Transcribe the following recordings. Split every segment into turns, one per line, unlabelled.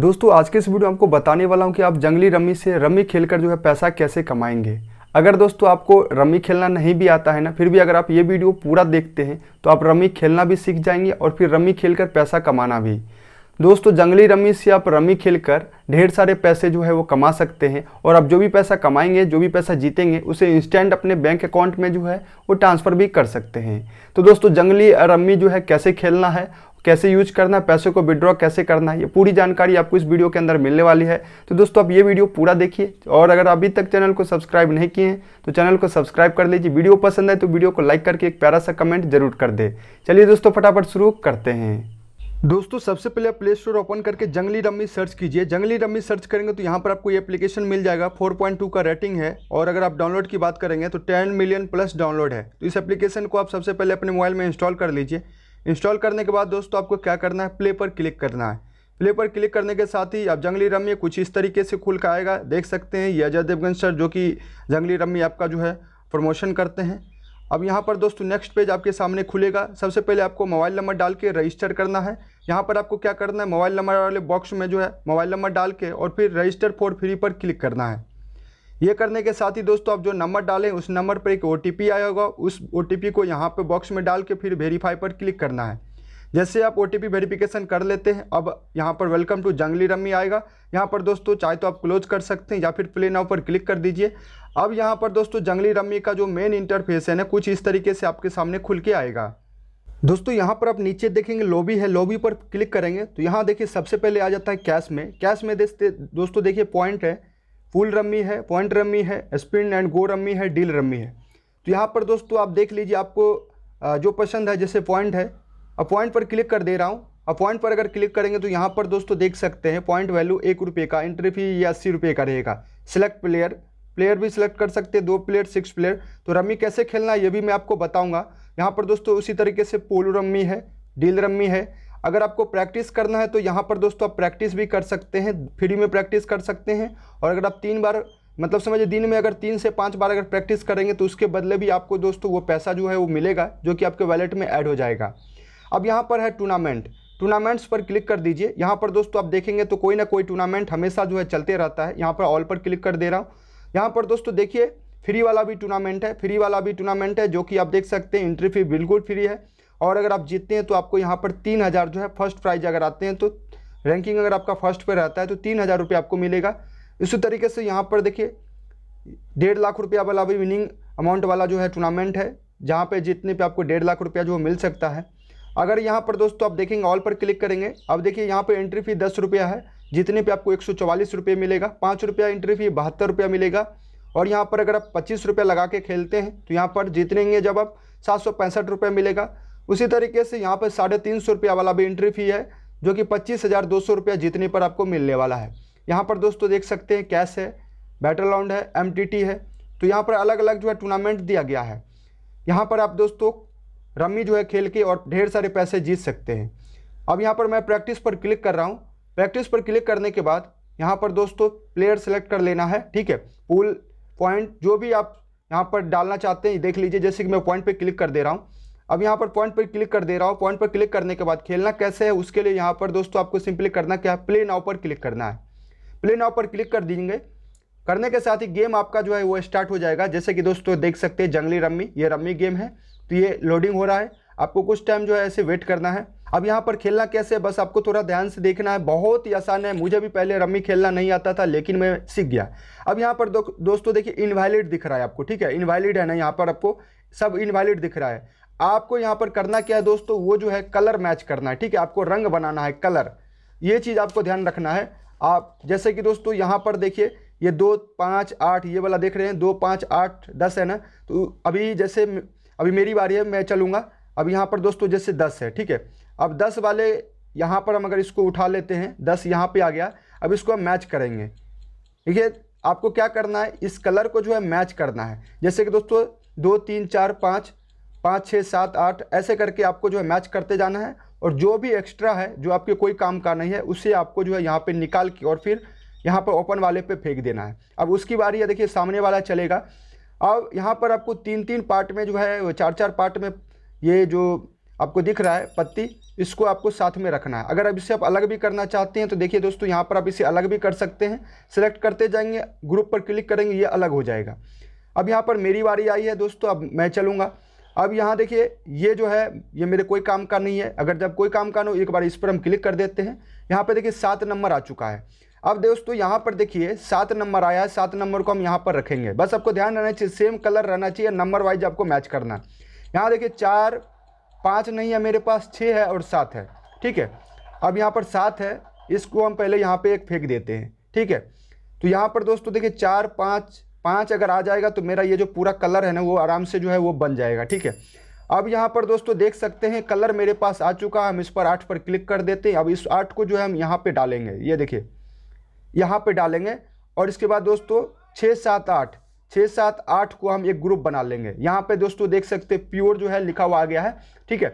दोस्तों आज के इस वीडियो में आपको बताने वाला हूँ कि आप जंगली रमी से रमी खेलकर जो है पैसा कैसे कमाएंगे अगर दोस्तों आपको रमी खेलना नहीं भी आता है ना फिर भी अगर आप ये वीडियो पूरा देखते हैं तो आप रमी खेलना भी सीख जाएंगे और फिर रमी खेलकर पैसा कमाना भी दोस्तों जंगली रमी से आप रमी खेलकर ढेर सारे पैसे जो है वो कमा सकते हैं और आप जो भी पैसा कमाएंगे जो भी पैसा जीतेंगे उसे इंस्टेंट अपने बैंक अकाउंट में जो है वो ट्रांसफ़र भी कर सकते हैं तो दोस्तों जंगली रमी जो है कैसे खेलना है कैसे यूज करना है पैसे को विड्रॉ कैसे करना है ये पूरी जानकारी आपको इस वीडियो के अंदर मिलने वाली है तो दोस्तों आप ये वीडियो पूरा देखिए और अगर अभी तक चैनल को सब्सक्राइब नहीं किए हैं तो चैनल को सब्सक्राइब कर लीजिए वीडियो पसंद आए तो वीडियो को लाइक करके एक प्यारा सा कमेंट जरूर कर दे चलिए दोस्तों फटाफट शुरू करते हैं दोस्तों सबसे पहले आप प्ले स्टोर ओपन करके जंगली रम्मी सर्च कीजिए जंगली रम्मी सर्च करेंगे तो यहाँ पर आपको ये एप्लीकेशन मिल जाएगा 4.2 का रेटिंग है और अगर आप डाउनलोड की बात करेंगे तो 10 मिलियन प्लस डाउनलोड है तो इस एप्लीकेशन को आप सबसे पहले अपने मोबाइल में इंस्टॉल कर लीजिए इंस्टॉल करने के बाद दोस्तों आपको क्या करना है प्ले पर क्लिक करना है प्ले पर क्लिक करने के साथ ही आप जंगली रम्य कुछ इस तरीके से खुल कर आएगा देख सकते हैं ये अजय देवगन सर जो कि जंगली रम्य ऐप का जो है प्रमोशन करते हैं अब यहाँ पर दोस्तों नेक्स्ट पेज आपके सामने खुलेगा सबसे पहले आपको मोबाइल नंबर डाल के रजिस्टर करना है यहाँ पर आपको क्या करना है मोबाइल नंबर वाले बॉक्स में जो है मोबाइल नंबर डाल के और फिर रजिस्टर फॉर फ्री पर क्लिक करना है ये करने के साथ ही दोस्तों आप जो नंबर डालें उस नंबर पर एक ओ आया होगा उस ओ को यहाँ पर बॉक्स में डाल के फिर वेरीफाई पर क्लिक करना है जैसे आप ओ वेरीफिकेशन कर लेते हैं अब यहाँ पर वेलकम टू जंगली रम्मी आएगा यहाँ पर दोस्तों चाहे तो आप क्लोज कर सकते हैं या फिर प्ले नाउ पर क्लिक कर दीजिए अब यहाँ पर दोस्तों जंगली रम्मी का जो मेन इंटरफेस है ना कुछ इस तरीके से आपके सामने खुल के आएगा दोस्तों यहाँ पर आप नीचे देखेंगे लॉबी है लॉबी पर क्लिक करेंगे तो यहाँ देखिए सबसे पहले आ जाता है कैश में कैश में देखते दोस्तों देखिए पॉइंट है फुल रम्मी है पॉइंट रम्मी है स्पिन एंड गो रम्मी है डील रम्मी है तो यहाँ पर दोस्तों आप देख लीजिए आपको जो पसंद है जैसे पॉइंट है अब पॉइंट पर क्लिक कर दे रहा हूँ अब पॉइंट पर अगर क्लिक करेंगे तो यहाँ पर दोस्तों देख सकते हैं पॉइंट वैल्यू एक रुपये का एंट्री फी या अस्सी रुपये का रहेगा सिलेक्ट प्लेयर प्लेयर भी सिलेक्ट कर सकते हैं दो प्लेयर सिक्स प्लेयर तो रम्मी कैसे खेलना है ये भी मैं आपको बताऊँगा यहाँ पर दोस्तों उसी तरीके से पोलो रम्मी है डील रम्मी है अगर आपको प्रैक्टिस करना है तो यहाँ पर दोस्तों आप प्रैक्टिस भी कर सकते हैं फ्री में प्रैक्टिस कर सकते हैं और अगर आप तीन बार मतलब समझिए दिन में अगर तीन से पाँच बार अगर प्रैक्टिस करेंगे तो उसके बदले भी आपको दोस्तों वो पैसा जो है वो मिलेगा जो कि आपके वैलेट में ऐड हो जाएगा अब यहाँ पर है टूर्नामेंट टूर्नामेंट्स पर क्लिक कर दीजिए यहाँ पर दोस्तों आप देखेंगे तो कोई ना कोई टूर्नामेंट हमेशा जो है चलते रहता है यहाँ पर ऑल पर क्लिक कर दे रहा हूँ यहाँ पर दोस्तों देखिए फ्री वाला भी टूर्नामेंट है फ्री वाला भी टूर्नामेंट है जो कि आप देख सकते हैं इंट्री फी बिल्कुल फ्री है और अगर आप जीतते हैं तो आपको यहाँ पर तीन हज़ार जो है फर्स्ट प्राइज अगर आते हैं तो रैंकिंग अगर आपका फर्स्ट पर रहता है तो तीन हज़ार रुपये आपको मिलेगा इसी तरीके से यहाँ पर देखिए डेढ़ लाख रुपया वाला भी विनिंग अमाउंट वाला जो है टूर्नामेंट है जहाँ पर जीतने पर आपको डेढ़ लाख रुपया जो मिल सकता है अगर यहाँ पर दोस्तों आप देखेंगे ऑल पर क्लिक करेंगे अब देखिए यहाँ पर एंट्री फ़ी दस रुपया है जितने पे आपको एक सौ चवालीस रुपये मिलेगा पाँच रुपया एंट्री फ़ी बहत्तर रुपया मिलेगा और यहाँ पर अगर आप पच्चीस रुपया लगा के खेलते हैं तो यहाँ पर जीतनेंगे जब आप सात सौ पैंसठ रुपये मिलेगा उसी तरीके से यहाँ पर साढ़े तीन सौ रुपया वाला भी एंट्री फी है जो कि पच्चीस हज़ार दो सौ रुपया जीतने पर आपको मिलने वाला है यहाँ पर दोस्तों देख सकते हैं कैश है बैटल राउंड है एम है तो यहाँ पर अलग अलग जो है टूर्नामेंट दिया गया है यहाँ पर आप दोस्तों रमी जो है खेल के और ढेर सारे पैसे जीत सकते हैं अब यहाँ पर मैं प्रैक्टिस पर क्लिक कर रहा हूँ प्रैक्टिस पर क्लिक करने के बाद यहाँ पर दोस्तों प्लेयर सेलेक्ट कर लेना है ठीक है पूल पॉइंट जो भी आप यहाँ पर डालना चाहते हैं देख लीजिए जैसे कि मैं पॉइंट पे क्लिक कर दे रहा हूँ अब यहाँ पर पॉइंट पर क्लिक कर दे रहा हूँ पॉइंट पर क्लिक करने के बाद खेलना कैसे है उसके लिए यहाँ पर दोस्तों आपको सिंपली करना क्या है प्ले नाव पर क्लिक करना है प्ले नाव पर क्लिक कर देंगे करने के साथ ही गेम आपका जो है वो स्टार्ट हो जाएगा जैसे कि दोस्तों देख सकते हैं जंगली रम्मी ये रम्मी गेम है तो ये लोडिंग हो रहा है आपको कुछ टाइम जो है ऐसे वेट करना है अब यहाँ पर खेलना कैसे है बस आपको थोड़ा ध्यान से देखना है बहुत ही आसान है मुझे भी पहले रम्मी खेलना नहीं आता था लेकिन मैं सीख गया अब यहाँ पर दो, दोस्तों देखिए इनवैलिड दिख रहा है आपको ठीक है इनवैलिड है ना यहाँ पर आपको सब इनवैलिड दिख रहा है आपको यहाँ पर करना क्या है दोस्तों वो जो है कलर मैच करना है ठीक है आपको रंग बनाना है कलर ये चीज़ आपको ध्यान रखना है आप जैसे कि दोस्तों यहाँ पर देखिए ये दो पाँच आठ ये वाला देख रहे हैं दो पाँच आठ दस है ना तो अभी जैसे अभी मेरी बारी है मैं चलूँगा अब यहाँ पर दोस्तों जैसे दस है ठीक है अब दस वाले यहाँ पर हम अगर इसको उठा लेते हैं दस यहाँ पर आ गया अब इसको हम मैच करेंगे ठीक है आपको क्या करना है इस कलर को जो है मैच करना है जैसे कि दोस्तों दो तीन चार पाँच पाँच छः सात आठ ऐसे करके आपको जो है मैच करते जाना है और जो भी एक्स्ट्रा है जो आपके कोई काम का नहीं है उसे आपको जो है यहाँ पे निकाल के और फिर यहाँ पर ओपन वाले पे फेंक देना है अब उसकी बारी है देखिए सामने वाला चलेगा अब यहाँ पर आपको तीन तीन पार्ट में जो है चार चार पार्ट में ये जो आपको दिख रहा है पत्ती इसको आपको साथ में रखना है अगर अब इसे आप अलग भी करना चाहते हैं तो देखिए दोस्तों यहाँ पर आप इसे अलग भी कर सकते हैं सेलेक्ट करते जाएंगे ग्रुप पर क्लिक करेंगे ये अलग हो जाएगा अब यहाँ पर मेरी बारी आई है दोस्तों अब मैं चलूँगा अब यहाँ देखिए ये जो है ये मेरे कोई काम का नहीं है अगर जब कोई काम का नहीं हो एक बार इस पर हम क्लिक कर देते हैं यहाँ पर देखिए सात नंबर आ चुका है अब दोस्तों यहाँ पर देखिए सात नंबर आया है सात नंबर को हम यहाँ पर रखेंगे बस आपको ध्यान रहना चाहिए सेम कलर रहना चाहिए नंबर वाइज आपको मैच करना यहाँ देखिए चार पाँच नहीं है मेरे पास छः है और सात है ठीक है अब यहाँ पर सात है इसको हम पहले यहाँ पर एक फेंक देते हैं ठीक है तो यहाँ पर दोस्तों देखिए चार पाँच पाँच अगर आ जाएगा तो मेरा ये जो पूरा कलर है ना वो आराम से जो है वो बन जाएगा ठीक है अब यहाँ पर दोस्तों देख सकते हैं कलर मेरे पास आ चुका है हम इस पर आठ पर क्लिक कर देते हैं अब इस आठ को जो है हम यहाँ पे डालेंगे ये देखिए यहाँ पे डालेंगे और इसके बाद दोस्तों छः सात आठ छः सात आठ को हम एक ग्रुप बना लेंगे यहाँ पे दोस्तों देख सकते हैं प्योर जो है लिखा हुआ आ गया है ठीक है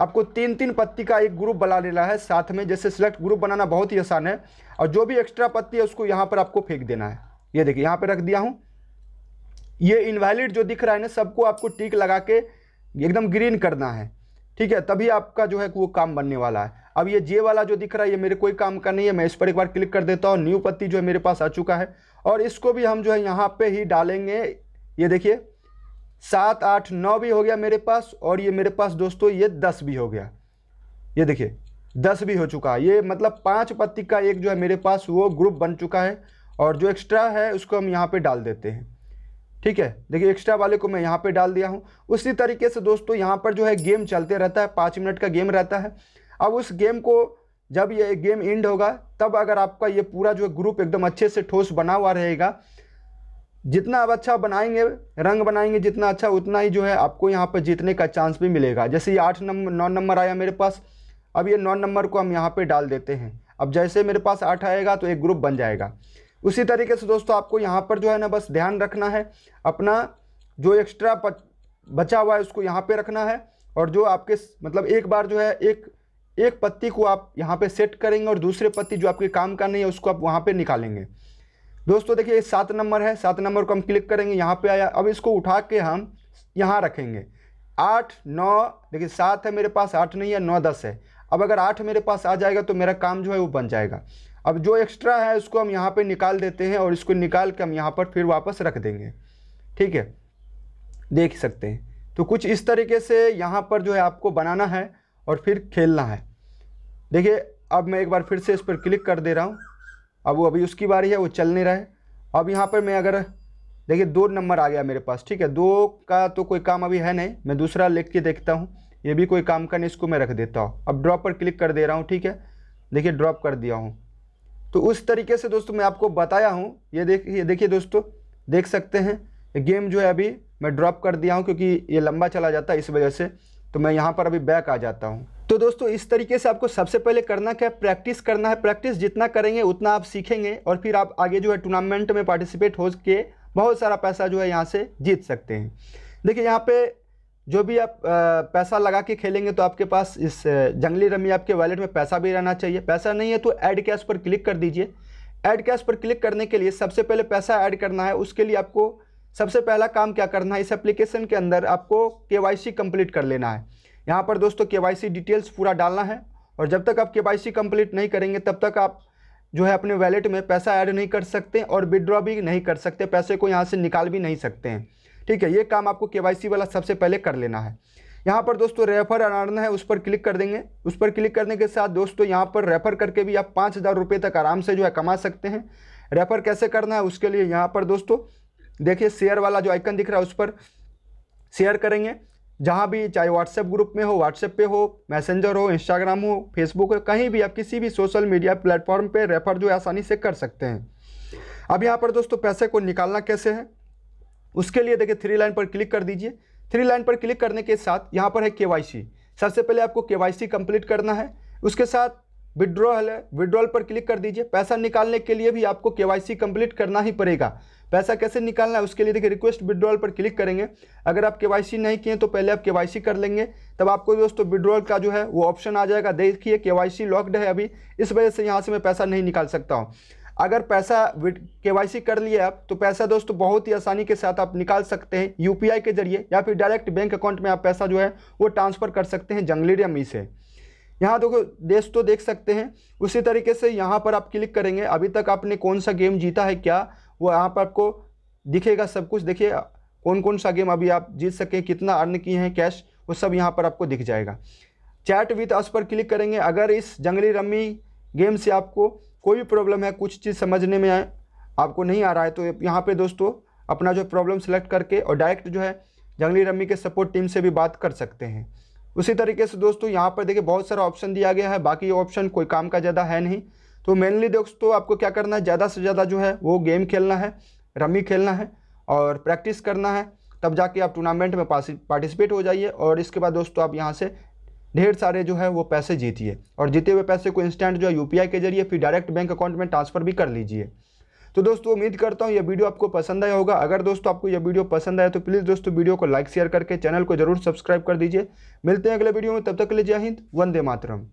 आपको तीन तीन पत्ती का एक ग्रुप बना लेना है साथ में जैसे सिलेक्ट ग्रुप बनाना बहुत ही आसान है और जो भी एक्स्ट्रा पत्ती है उसको यहाँ पर आपको फेंक देना है ये देखिए यहाँ पर रख दिया हूँ ये इनवैलिड जो दिख रहा है ना सबको आपको टिक लगा के एकदम ग्रीन करना है ठीक है तभी आपका जो है वो काम बनने वाला है अब ये जे वाला जो दिख रहा है ये मेरे कोई काम का नहीं है मैं इस पर एक बार क्लिक कर देता हूँ न्यू पत्ती जो है मेरे पास आ चुका है और इसको भी हम जो है यहाँ पे ही डालेंगे ये देखिए सात आठ नौ भी हो गया मेरे पास और ये मेरे पास दोस्तों ये दस भी हो गया ये देखिए दस भी हो चुका है ये मतलब पाँच पत्ती का एक जो है मेरे पास वो ग्रुप बन चुका है और जो एक्स्ट्रा है उसको हम यहाँ पर डाल देते हैं ठीक है देखिए एक्स्ट्रा वाले को मैं यहाँ पे डाल दिया हूँ उसी तरीके से दोस्तों यहाँ पर जो है गेम चलते रहता है पाँच मिनट का गेम रहता है अब उस गेम को जब ये गेम एंड होगा तब अगर आपका ये पूरा जो ग्रुप एकदम अच्छे से ठोस बना हुआ रहेगा जितना आप अच्छा बनाएंगे रंग बनाएंगे जितना अच्छा उतना ही जो है आपको यहाँ पर जीतने का चांस भी मिलेगा जैसे ये आठ नंबर नौ नंबर आया मेरे पास अब ये नौ नंबर को हम यहाँ पर डाल देते हैं अब जैसे मेरे पास आठ आएगा तो एक ग्रुप बन जाएगा उसी तरीके से दोस्तों आपको यहाँ पर जो है ना बस ध्यान रखना है अपना जो एक्स्ट्रा बचा हुआ है उसको यहाँ पे रखना है और जो आपके मतलब एक बार जो है एक एक पत्ती को आप यहाँ पे सेट करेंगे और दूसरे पत्ती जो आपके काम का नहीं है उसको आप वहाँ पे निकालेंगे दोस्तों देखिए सात नंबर है सात नंबर को हम क्लिक करेंगे यहाँ पे आया अब इसको उठा के हम यहाँ रखेंगे आठ नौ देखिए सात है मेरे पास आठ नहीं है नौ दस है अब अगर आठ मेरे पास आ जाएगा तो मेरा काम जो है वो बन जाएगा अब जो एक्स्ट्रा है उसको हम यहाँ पे निकाल देते हैं और इसको निकाल के हम यहाँ पर फिर वापस रख देंगे ठीक है देख सकते हैं तो कुछ इस तरीके से यहाँ पर जो है आपको बनाना है और फिर खेलना है देखिए अब मैं एक बार फिर से इस पर क्लिक कर दे रहा हूँ अब वो अभी उसकी बारी है वो चल नहीं रहा है अब यहाँ पर मैं अगर देखिए दो नंबर आ गया मेरे पास ठीक है दो का तो कोई काम अभी है नहीं मैं दूसरा लिख के देखता हूँ ये भी कोई काम का नहीं इसको मैं रख देता हूँ अब ड्रॉप पर क्लिक कर दे रहा हूँ ठीक है देखिए ड्रॉप कर दिया हूँ तो उस तरीके से दोस्तों मैं आपको बताया हूँ ये देख ये देखिए दोस्तों देख सकते हैं गेम जो है अभी मैं ड्रॉप कर दिया हूँ क्योंकि ये लंबा चला जाता है इस वजह से तो मैं यहाँ पर अभी बैक आ जाता हूँ तो दोस्तों इस तरीके से आपको सबसे पहले करना क्या है प्रैक्टिस करना है प्रैक्टिस जितना करेंगे उतना आप सीखेंगे और फिर आप आगे जो है टूर्नामेंट में पार्टिसिपेट हो के बहुत सारा पैसा जो है यहाँ से जीत सकते हैं देखिए यहाँ पे जो भी आप पैसा लगा के खेलेंगे तो आपके पास इस जंगली रमी आपके वैलेट में पैसा भी रहना चाहिए पैसा नहीं है तो ऐड कैश पर क्लिक कर दीजिए ऐड कैश पर क्लिक करने के लिए सबसे पहले पैसा ऐड करना है उसके लिए आपको सबसे पहला काम क्या करना है इस एप्लीकेशन के अंदर आपको के वाई कंप्लीट कर लेना है यहाँ पर दोस्तों के वाई डिटेल्स पूरा डालना है और जब तक आप के वाई कंप्लीट नहीं करेंगे तब तक आप जो है अपने वैलेट में पैसा ऐड नहीं कर सकते और विड्रॉ भी नहीं कर सकते पैसे को यहाँ से निकाल भी नहीं सकते हैं ठीक है ये काम आपको के वाला सबसे पहले कर लेना है यहाँ पर दोस्तों रेफर अर्न है उस पर क्लिक कर देंगे उस पर क्लिक करने के साथ दोस्तों यहाँ पर रेफर करके भी आप पाँच हज़ार रुपये तक आराम से जो है कमा सकते हैं रेफर कैसे करना है उसके लिए यहाँ पर दोस्तों देखिए शेयर वाला जो आइकन दिख रहा है उस पर शेयर करेंगे जहाँ भी चाहे व्हाट्सएप ग्रुप में हो व्हाट्सएप पे हो मैसेंजर हो इंस्टाग्राम हो फेसबुक हो कहीं भी आप किसी भी सोशल मीडिया प्लेटफॉर्म पर रेफर जो है आसानी से कर सकते हैं अब यहाँ पर दोस्तों पैसे को निकालना कैसे है उसके लिए देखिए थ्री लाइन पर क्लिक कर दीजिए थ्री लाइन पर क्लिक करने के साथ यहाँ पर है के सबसे पहले आपको के वाई करना है उसके साथ विड्रॉल है विड्रॉल पर क्लिक कर दीजिए पैसा निकालने के लिए भी आपको के कंप्लीट करना ही पड़ेगा पैसा कैसे निकालना है उसके लिए देखिए रिक्वेस्ट विड्रॉल पर क्लिक करेंगे अगर आप के नहीं किए तो पहले आप के कर लेंगे तब आपको दोस्तों विड्रॉल का जो है वो ऑप्शन आ जाएगा देखिए के वाई लॉक्ड है अभी इस वजह से यहाँ से मैं पैसा नहीं निकाल सकता हूँ अगर पैसा के कर लिए आप तो पैसा दोस्तों बहुत ही आसानी के साथ आप निकाल सकते हैं यू के जरिए या फिर डायरेक्ट बैंक अकाउंट में आप पैसा जो है वो ट्रांसफ़र कर सकते हैं जंगली रमी से यहाँ देखो देश तो देख सकते हैं उसी तरीके से यहाँ पर आप क्लिक करेंगे अभी तक आपने कौन सा गेम जीता है क्या वो यहाँ पर आपको दिखेगा सब कुछ देखिए कौन कौन सा गेम अभी आप जीत सकें कितना अर्न किए हैं कैश वो सब यहाँ पर आपको दिख जाएगा चैट विथ अस पर क्लिक करेंगे अगर इस जंगली रम्मी गेम से आपको कोई भी प्रॉब्लम है कुछ चीज़ समझने में आए आपको नहीं आ रहा है तो यहाँ पे दोस्तों अपना जो प्रॉब्लम सेलेक्ट करके और डायरेक्ट जो है जंगली रम्मी के सपोर्ट टीम से भी बात कर सकते हैं उसी तरीके से दोस्तों यहाँ पर देखिए बहुत सारा ऑप्शन दिया गया है बाकी ऑप्शन कोई काम का ज़्यादा है नहीं तो मेनली दोस्तों आपको क्या करना है ज़्यादा से ज़्यादा जो है वो गेम खेलना है रमी खेलना है और प्रैक्टिस करना है तब जाके आप टूर्नामेंट में पार्टिसिपेट हो जाइए और इसके बाद दोस्तों आप यहाँ से ढेर सारे जो है वो पैसे जीतिए और जीते हुए पैसे को इंस्टेंट जो है यू के जरिए फिर डायरेक्ट बैंक अकाउंट में ट्रांसफ़र भी कर लीजिए तो दोस्तों उम्मीद करता हूँ यह वीडियो आपको पसंद आया होगा अगर दोस्तों आपको यह वीडियो पसंद आया तो प्लीज़ दोस्तों वीडियो को लाइक शेयर करके चैनल को जरूर सब्सक्राइब कर दीजिए मिलते हैं अगले वीडियो में तब तक के लिए जय हिंद वंदे मातरम